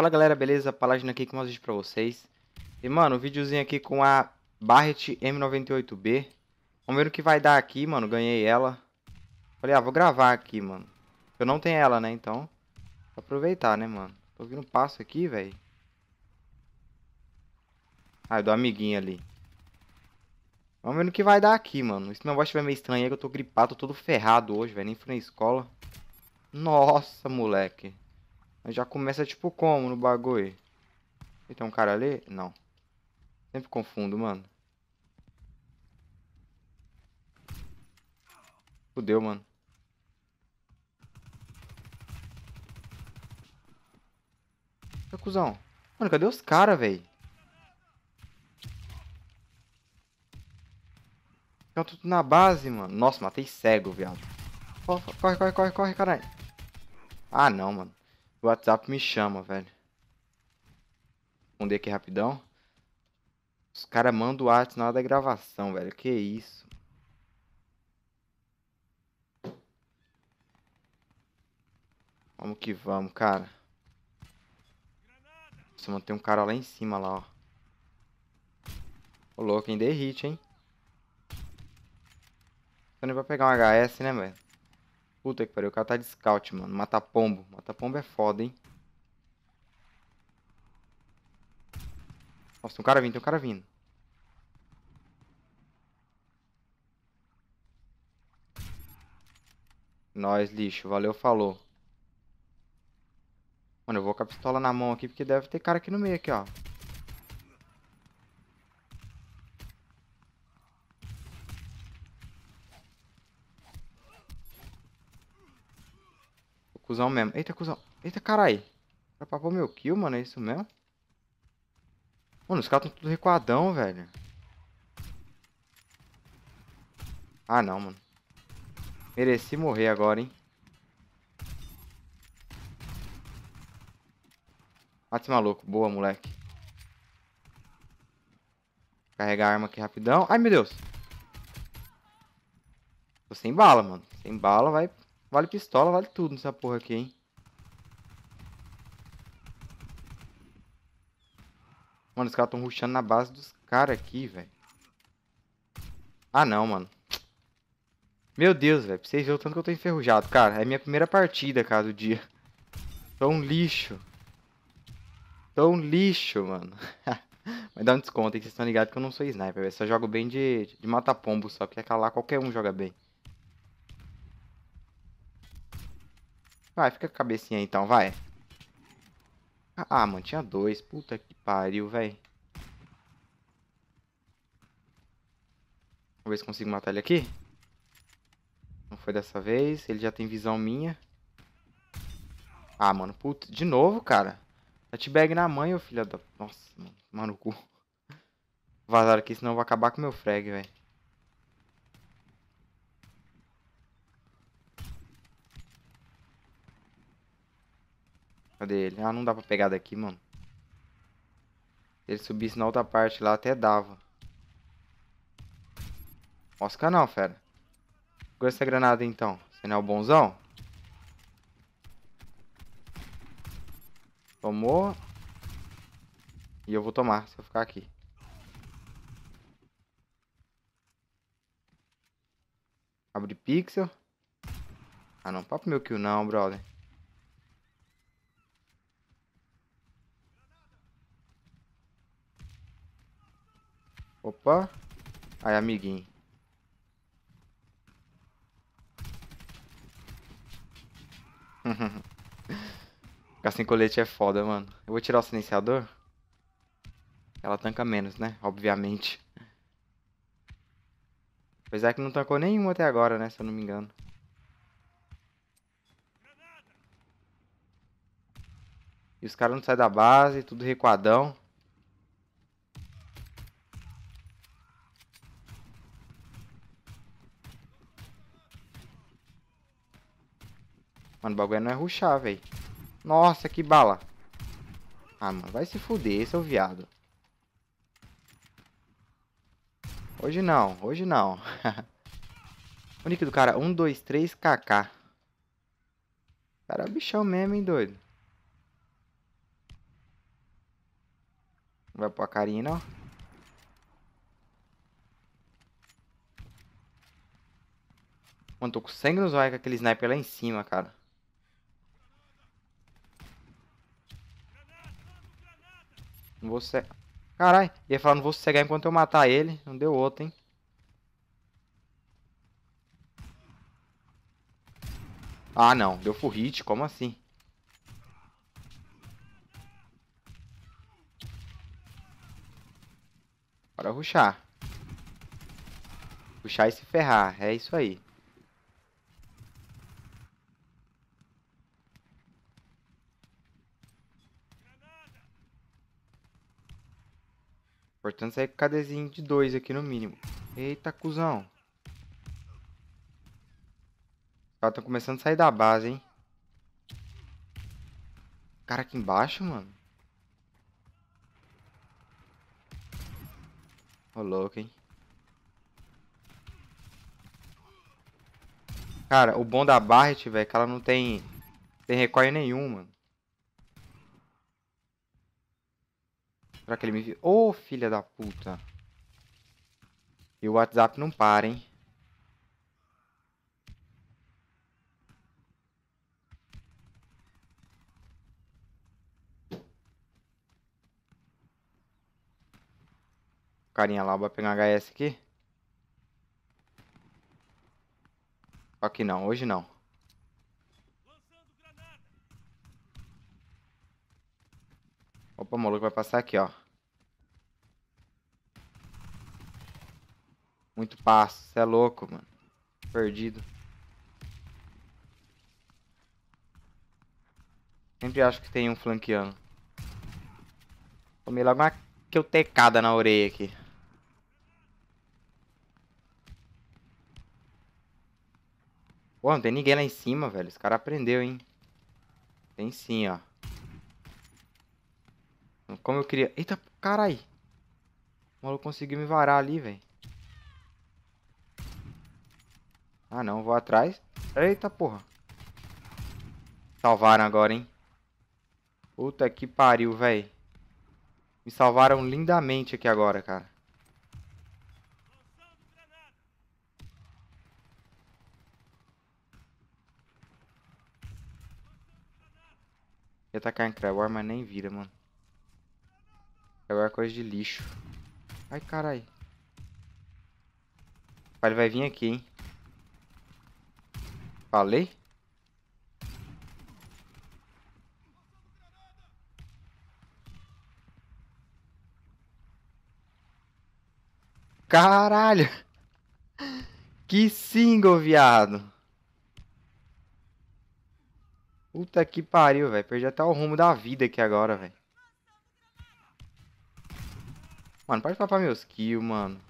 Fala galera, beleza? Paladino aqui com mais vídeo pra vocês. E mano, um videozinho aqui com a Barret M98B. Vamos ver o que vai dar aqui, mano. Ganhei ela. Falei, ah, vou gravar aqui, mano. Eu não tenho ela, né? Então, aproveitar, né, mano? Tô ouvindo um passo aqui, velho. Ah, é do amiguinho ali. Vamos ver no que vai dar aqui, mano. Se minha voz estiver meio estranho que eu tô gripado, tô todo ferrado hoje, velho. Nem fui na escola. Nossa, moleque. Mas já começa tipo como no bagulho? E tem um cara ali? Não. Sempre confundo, mano. Fudeu, mano. Ô, cuzão. Mano, cadê os caras, velho? Ficam tudo na base, mano. Nossa, matei cego, viado. Corre, corre, corre, corre, corre, caralho. Ah, não, mano. O WhatsApp me chama, velho. Responder aqui rapidão. Os caras mandam o WhatsApp na hora da gravação, velho. Que isso? Vamos que vamos, cara. Nossa, mano, tem um cara lá em cima, lá, ó. Ô, louco, hein? Derrite, hein? Só nem pra pegar um HS, né, velho? Puta que pariu, o cara tá de scout, mano. Mata pombo. Mata pombo é foda, hein. Nossa, tem um cara vindo, tem um cara vindo. Nós, lixo. Valeu, falou. Mano, eu vou com a pistola na mão aqui, porque deve ter cara aqui no meio, aqui, ó. Cusão mesmo. Eita, cuzão. Eita, carai. Atrapalhou tá meu kill, mano. É isso mesmo? Mano, os caras estão tudo recuadão, velho. Ah, não, mano. Mereci morrer agora, hein. Mata ah, esse maluco. Boa, moleque. Carregar a arma aqui rapidão. Ai, meu Deus. Tô sem bala, mano. Sem bala vai Vale pistola, vale tudo nessa porra aqui, hein? Mano, os caras tão ruxando na base dos caras aqui, velho. Ah, não, mano. Meu Deus, velho. Pra vocês verem o tanto que eu tô enferrujado. Cara, é minha primeira partida, cara, do dia. Tô um lixo. Tô um lixo, mano. Mas dá um desconto aí que vocês estão ligados que eu não sou sniper, Eu Só jogo bem de, de mata-pombo só, porque é lá qualquer um joga bem. Vai, fica com a cabecinha então, vai. Ah, mano, tinha dois. Puta que pariu, velho. Vou ver se consigo matar ele aqui. Não foi dessa vez. Ele já tem visão minha. Ah, mano, puta. De novo, cara. bag na mãe, ô filha da... Nossa, mano. Mano, cu. Vazaram aqui, senão eu vou acabar com meu frag, velho. Cadê ele? Ah, não dá pra pegar daqui, mano. Se ele subisse na outra parte lá, até dava. Nossa, canal, fera. Segura essa granada, então. Você não é o bonzão? Tomou. E eu vou tomar, se eu ficar aqui. Abre pixel. Ah, não. Papo meu kill não, brother. Opa. Aí, amiguinho. Ficar sem colete é foda, mano. Eu vou tirar o silenciador. Ela tanca menos, né? Obviamente. Apesar que não tancou nenhuma até agora, né? Se eu não me engano. E os caras não saem da base, tudo recuadão. Mano, o bagulho não é ruxar, velho. Nossa, que bala. Ah, mano, vai se fuder, seu é viado. Hoje não, hoje não. o nick do cara, um, dois, três, KK. Cara, é bichão mesmo, hein, doido. Não vai pôr a carinha, não? Mano, tô com sangue nos olhos com aquele sniper lá em cima, cara. Não vou cegar. Caralho, ia falar, não vou cegar enquanto eu matar ele. Não deu outro, hein? Ah, não. Deu full hit. Como assim? Bora ruxar. Puxar e se ferrar. É isso aí. Importante sair é com KDzinho de dois aqui no mínimo. Eita, cuzão. Os caras estão começando a sair da base, hein. Cara aqui embaixo, mano. Ô, louco, hein. Cara, o bom da Barret, velho, é que ela não tem, tem recorre nenhum, mano. Será que ele me viu? Ô, oh, filha da puta. E o WhatsApp não para, hein? Carinha lá, vai pegar HS aqui. Aqui não, hoje não. Opa, o maluco vai passar aqui, ó. Muito passo. Você é louco, mano. Perdido. Sempre acho que tem um flanqueando. Tomei logo uma que eu tecada na orelha aqui. Pô, não tem ninguém lá em cima, velho. Os cara aprendeu, hein. Tem sim, ó. Como eu queria... Eita, carai. O maluco conseguiu me varar ali, velho. Ah, não. Vou atrás. Eita, porra. Salvaram agora, hein? Puta que pariu, velho. Me salvaram lindamente aqui agora, cara. Ia atacar em Crabwar, mas nem vira, mano. Crabwar é coisa de lixo. Ai, carai. Ele vai vir aqui, hein. Falei? Caralho! Que single, viado! Puta que pariu, velho. Perdi até o rumo da vida aqui agora, velho. Mano, pode papar meus kills, mano.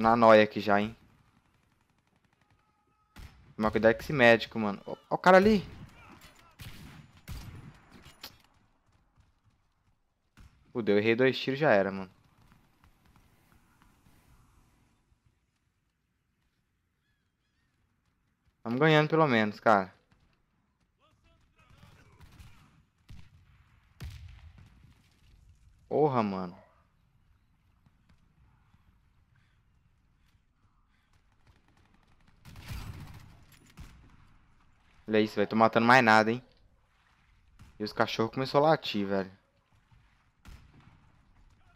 na noia aqui já, hein. Tomar cuidado com esse médico, mano. Ó, ó o cara ali. Fudeu, errei dois tiros já era, mano. Estamos ganhando pelo menos, cara. Porra, mano. Olha isso, velho. Tô matando mais nada, hein. E os cachorros começaram a latir, velho.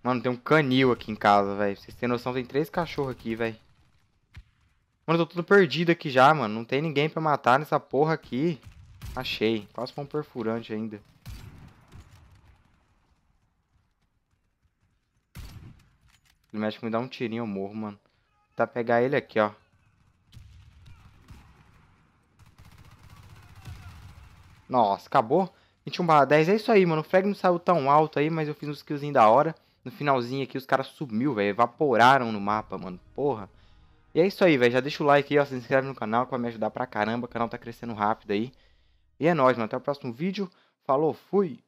Mano, tem um canil aqui em casa, velho. Pra vocês terem noção, tem três cachorros aqui, velho. Mano, eu tô tudo perdido aqui já, mano. Não tem ninguém pra matar nessa porra aqui. Achei. Quase foi um perfurante ainda. Ele mexe me dá um tirinho, eu morro, mano. Tá pegar ele aqui, ó. Nossa, acabou. 21 barra 10, é isso aí, mano. O frag não saiu tão alto aí, mas eu fiz uns skillzinho da hora. No finalzinho aqui, os caras sumiu, velho. Evaporaram no mapa, mano. Porra. E é isso aí, velho. Já deixa o like aí, ó. Se inscreve no canal que vai me ajudar pra caramba. O canal tá crescendo rápido aí. E é nóis, mano. Até o próximo vídeo. Falou, fui!